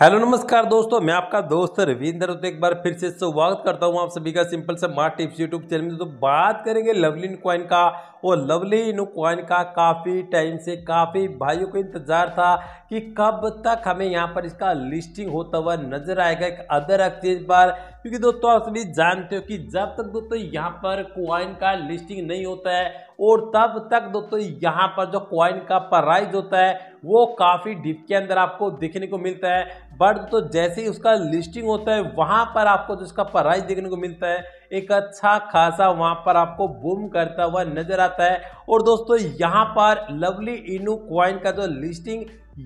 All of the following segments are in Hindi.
हेलो नमस्कार दोस्तों मैं आपका दोस्त रविंदर तो एक बार फिर से स्वागत करता हूं आप सभी का सिंपल से मार्ट टिप्स यूट्यूब चैनल में तो बात करेंगे लवली क्वाइन का और लवली क्वाइन का काफ़ी टाइम से काफ़ी भाइयों को इंतजार था कि कब तक हमें यहां पर इसका लिस्टिंग होता हुआ नजर आएगा एक अदर एक्सचेंज पर क्योंकि दोस्तों आप सभी जानते हो कि जब तक दोस्तों यहाँ पर क्वाइन का लिस्टिंग नहीं होता है और तब तक दोस्तों यहाँ पर जो क्वाइन का प्राइज होता है वो काफ़ी डिप के अंदर आपको देखने को मिलता है बट तो जैसे ही उसका लिस्टिंग होता है वहाँ पर आपको जिसका तो प्राइस देखने को मिलता है एक अच्छा खासा वहाँ पर आपको बूम करता हुआ नजर आता है और दोस्तों यहाँ पर लवली इनू क्वाइन का जो लिस्टिंग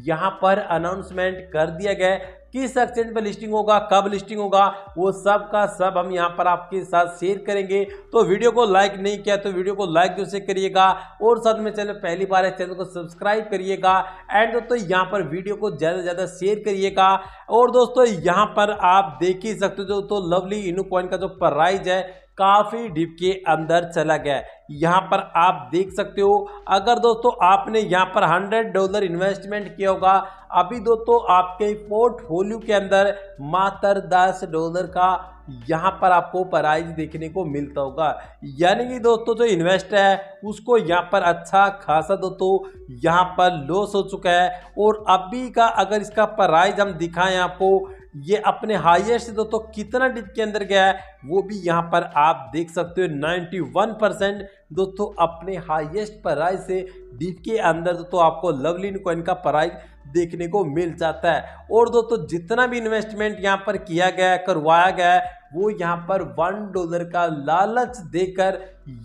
यहाँ पर अनाउंसमेंट कर दिया गया है किस एक्सचेंज पर लिस्टिंग होगा कब लिस्टिंग होगा वो सब का सब हम यहाँ पर आपके साथ शेयर करेंगे तो वीडियो को लाइक नहीं किया तो वीडियो को लाइक जरूर करिएगा और साथ में चैनल पहली बार है चैनल को सब्सक्राइब करिएगा एंड दोस्तों यहाँ पर वीडियो को ज़्यादा से ज़्यादा शेयर करिएगा और दोस्तों यहाँ पर आप देख ही सकते हो जो तो लवली इनू कॉइन का जो प्राइज है काफ़ी डिप के अंदर चला गया यहाँ पर आप देख सकते हो अगर दोस्तों आपने यहाँ पर हंड्रेड डॉलर इन्वेस्टमेंट किया होगा अभी दोस्तों आपके पोर्टफोलियो के अंदर मात्र दस डॉलर का यहाँ पर आपको प्राइज देखने को मिलता होगा यानी कि दोस्तों जो इन्वेस्टर है उसको यहाँ पर अच्छा खासा दोस्तों यहाँ पर लॉस हो चुका है और अभी का अगर इसका प्राइज हम दिखाएं आपको ये अपने हाईएस्ट दोस्तों कितना डिप के अंदर गया है वो भी यहाँ पर आप देख सकते हो 91 परसेंट दोस्तों अपने हाईएस्ट प्राइस से डिप के अंदर दोस्तों आपको लवली कॉइन का प्राइस देखने को मिल जाता है और दोस्तों जितना भी इन्वेस्टमेंट यहाँ पर किया गया है करवाया गया है वो यहाँ पर वन डॉलर का लालच देकर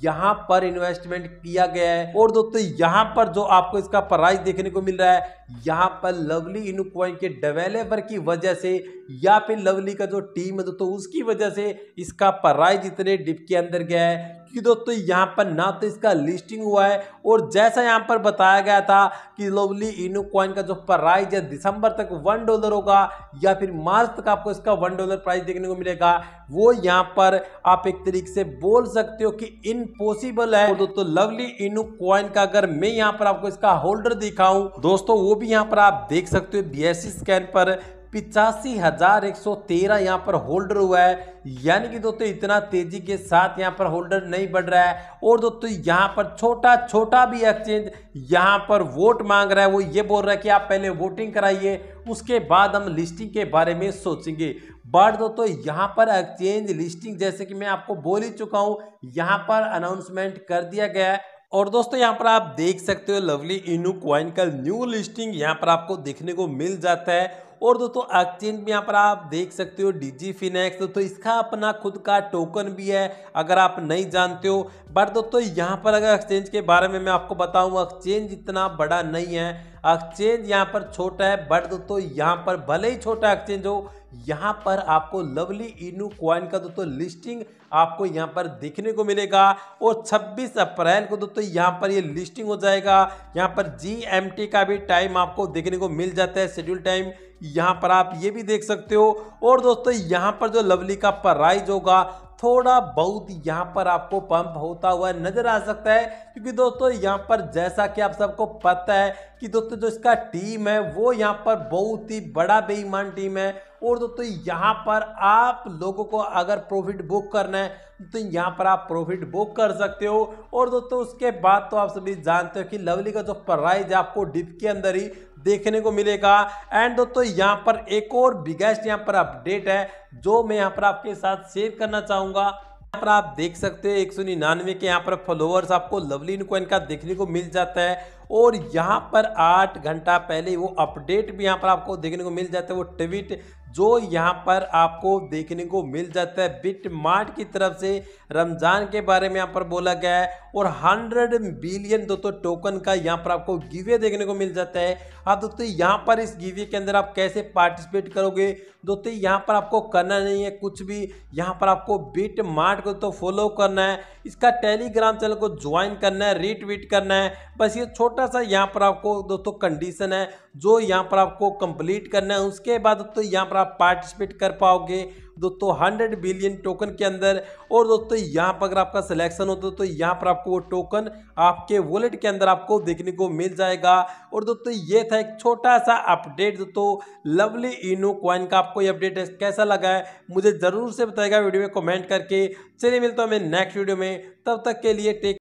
यहाँ पर इन्वेस्टमेंट किया गया है और दोस्तों यहाँ पर जो आपको इसका प्राइस देखने को मिल रहा है यहाँ पर लवली इनू के डेवलपर की वजह से या फिर लवली का जो टीम है दोस्तों उसकी वजह से इसका प्राइस इतने डिप के अंदर गया है कि दोस्तों यहाँ पर ना तो इसका लिस्टिंग हुआ है और जैसा यहाँ पर बताया गया था कि लोवली इनो कॉइन का जो प्राइस है दिसंबर तक वन डॉलर होगा या फिर मार्च तक आपको इसका वन डॉलर प्राइस देखने को मिलेगा वो यहाँ पर आप एक तरीके से बोल सकते हो कि इम्पॉसिबल है और दोस्तों लवली इनो कॉइन का अगर मैं यहाँ पर आपको इसका होल्डर दिखाऊं दोस्तों वो भी यहाँ पर आप देख सकते हो बी स्कैन पर पिचासी हजार एक सौ तेरह यहाँ पर होल्डर हुआ है यानी कि दोस्तों इतना तेजी के साथ यहाँ पर होल्डर नहीं बढ़ रहा है और दोस्तों यहाँ पर छोटा छोटा भी एक्सचेंज यहाँ पर वोट मांग रहा है वो ये बोल रहा है कि आप पहले वोटिंग कराइए उसके बाद हम लिस्टिंग के बारे में सोचेंगे बट दोस्तों यहाँ पर एक्सचेंज लिस्टिंग जैसे कि मैं आपको बोल ही चुका हूँ यहाँ पर अनाउंसमेंट कर दिया गया है और दोस्तों यहाँ पर आप देख सकते हो लवली इनू क्वाइन का न्यू लिस्टिंग यहाँ पर आपको देखने को मिल जाता है और दोस्तों एक्सचेंज में यहाँ पर आप देख सकते हो डीजी फिनेक्स दोस्तों इसका अपना खुद का टोकन भी है अगर आप नहीं जानते हो बट दोस्तों यहाँ पर अगर एक्सचेंज के बारे में मैं आपको बताऊँ एक्सचेंज इतना बड़ा नहीं है एक्सचेंज यहाँ पर छोटा है बट दोस्तों यहाँ पर भले ही छोटा एक्सचेंज हो यहाँ पर आपको लवली इनू क्वाइन का दोस्तों लिस्टिंग आपको यहाँ पर देखने को मिलेगा और 26 अप्रैल को दोस्तों यहाँ पर ये यह लिस्टिंग हो जाएगा यहाँ पर जी का भी टाइम आपको देखने को मिल जाता है शेड्यूल टाइम यहाँ पर आप ये भी देख सकते हो और दोस्तों यहाँ पर जो लवली का प्राइज होगा थोड़ा बहुत यहाँ पर आपको पंप होता हुआ नजर आ सकता है क्योंकि दोस्तों यहाँ पर जैसा कि आप सबको पता है कि दोस्तों जो इसका टीम है वो यहाँ पर बहुत ही बड़ा बेईमान टीम है और दोस्तों यहाँ पर आप लोगों को अगर प्रॉफिट बुक करना है तो यहाँ पर आप प्रॉफिट बुक कर सकते हो और दोस्तों उसके बाद तो आप सभी जानते हो कि लवली का जो प्राइज आपको डिप के अंदर ही देखने को मिलेगा एंड दोस्तों यहाँ पर एक और बिगेस्ट यहाँ पर अपडेट है जो मैं यहाँ पर आपके साथ शेयर करना चाहूंगा यहाँ पर आप देख सकते हो एक सौ निन्यानवे के यहाँ पर फॉलोअर्स आपको लवली इनको का देखने को मिल जाता है और यहाँ पर आठ घंटा पहले वो अपडेट भी यहाँ पर आपको देखने को मिल जाता है वो ट्वीट जो यहाँ पर आपको देखने को मिल जाता है बिट मार्ट की तरफ से रमज़ान के बारे में यहाँ पर बोला गया है और 100 बिलियन दोस्तों टोकन का यहाँ पर आपको गिवे देखने को मिल जाता है आप हाँ दोस्तों यहाँ पर इस गिवे के अंदर आप कैसे पार्टिसिपेट करोगे दोस्तों यहाँ पर आपको करना नहीं है कुछ भी यहाँ पर आपको बिट मार्ट को तो फॉलो करना है इसका टेलीग्राम चैनल को ज्वाइन करना है रीट्वीट करना है बस ये छोटा सा यहाँ पर आपको दोस्तों कंडीशन है जो यहाँ पर आपको कंप्लीट करना है उसके बाद दोस्तों यहाँ पर आप पार्टिसिपेट कर पाओगे दोस्तों हंड्रेड बिलियन टोकन के अंदर और दोस्तों यहाँ पर अगर आपका सिलेक्शन होता है तो यहाँ पर आपको वो टोकन आपके वॉलेट के अंदर आपको देखने को मिल जाएगा और दोस्तों ये था एक छोटा सा अपडेट दोस्तों लवली इनो क्वाइन का आपको ये अपडेट कैसा लगा है मुझे ज़रूर से बताएगा वीडियो में कमेंट करके चलिए मिलता हूँ मैं नेक्स्ट वीडियो में तब तक के लिए टेक